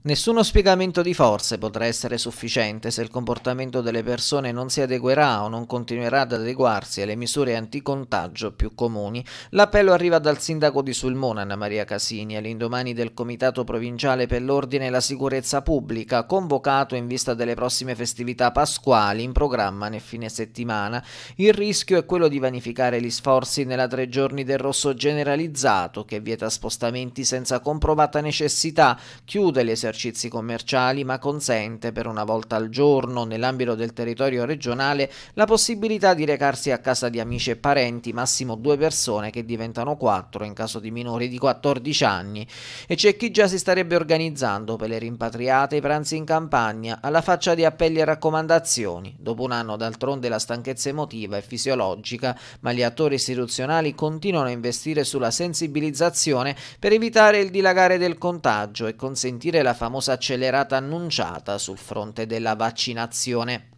Nessuno spiegamento di forze potrà essere sufficiente se il comportamento delle persone non si adeguerà o non continuerà ad adeguarsi alle misure anticontagio più comuni. L'appello arriva dal sindaco di Sulmona, Anna Maria Casini, all'indomani del Comitato Provinciale per l'Ordine e la Sicurezza Pubblica, convocato in vista delle prossime festività pasquali in programma nel fine settimana. Il rischio è quello di vanificare gli sforzi nella tre giorni del rosso generalizzato, che vieta spostamenti senza comprovata necessità, chiude le esercitazioni esercizi commerciali, ma consente per una volta al giorno, nell'ambito del territorio regionale, la possibilità di recarsi a casa di amici e parenti, massimo due persone che diventano quattro in caso di minori di 14 anni. E c'è chi già si starebbe organizzando per le rimpatriate e i pranzi in campagna, alla faccia di appelli e raccomandazioni. Dopo un anno d'altronde la stanchezza emotiva e fisiologica, ma gli attori istituzionali continuano a investire sulla sensibilizzazione per evitare il dilagare del contagio e consentire la famosa accelerata annunciata sul fronte della vaccinazione.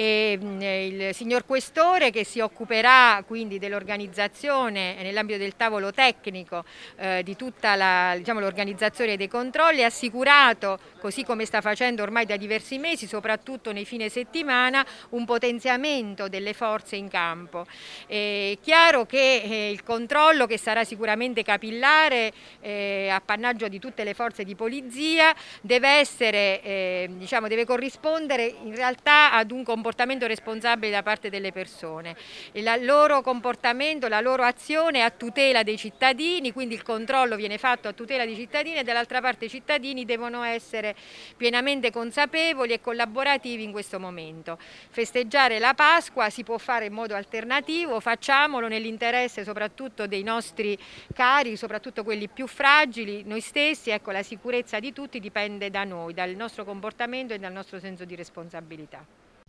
Mm, e il signor Questore che si occuperà quindi dell'organizzazione nell'ambito del tavolo tecnico eh, di tutta diciamo, l'organizzazione diciamo, dei controlli ha assicurato, così come sta facendo ormai da diversi mesi, soprattutto nei fine settimana, un potenziamento delle forze in campo. È chiaro che eh, il controllo che sarà sicuramente capillare, eh, appannaggio di tutte le forze di polizia, deve, essere, eh, diciamo, deve corrispondere in realtà ad un comportamento comportamento responsabile da parte delle persone. Il loro comportamento, la loro azione a tutela dei cittadini, quindi il controllo viene fatto a tutela dei cittadini e dall'altra parte i cittadini devono essere pienamente consapevoli e collaborativi in questo momento. Festeggiare la Pasqua si può fare in modo alternativo, facciamolo nell'interesse soprattutto dei nostri cari, soprattutto quelli più fragili, noi stessi, ecco la sicurezza di tutti dipende da noi, dal nostro comportamento e dal nostro senso di responsabilità.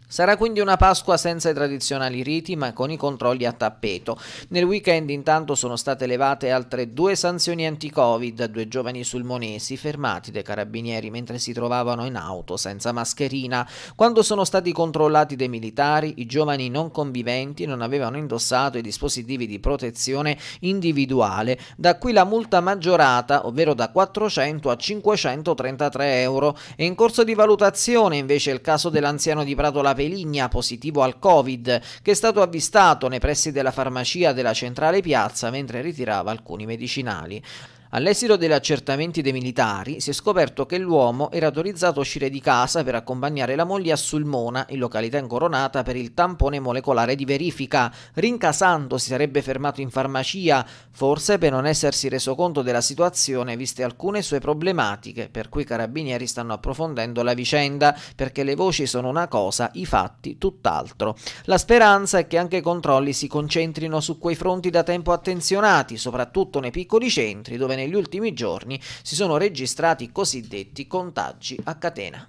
Sarà quindi una Pasqua senza i tradizionali riti ma con i controlli a tappeto. Nel weekend intanto sono state levate altre due sanzioni anti-Covid a due giovani sulmonesi fermati dai carabinieri mentre si trovavano in auto senza mascherina. Quando sono stati controllati dai militari, i giovani non conviventi non avevano indossato i dispositivi di protezione individuale. Da qui la multa maggiorata, ovvero da 400 a 533 euro. È in corso di valutazione invece il caso dell'anziano di Prato La Paola Peligna, positivo al Covid, che è stato avvistato nei pressi della farmacia della centrale piazza mentre ritirava alcuni medicinali. All'esito degli accertamenti dei militari si è scoperto che l'uomo era autorizzato a uscire di casa per accompagnare la moglie a Sulmona, in località incoronata, per il tampone molecolare di verifica. Rincasando si sarebbe fermato in farmacia, forse per non essersi reso conto della situazione viste alcune sue problematiche, per cui i carabinieri stanno approfondendo la vicenda, perché le voci sono una cosa, i fatti tutt'altro. La speranza è che anche i controlli si concentrino su quei fronti da tempo attenzionati, soprattutto nei piccoli centri dove ne negli ultimi giorni si sono registrati cosiddetti contagi a catena.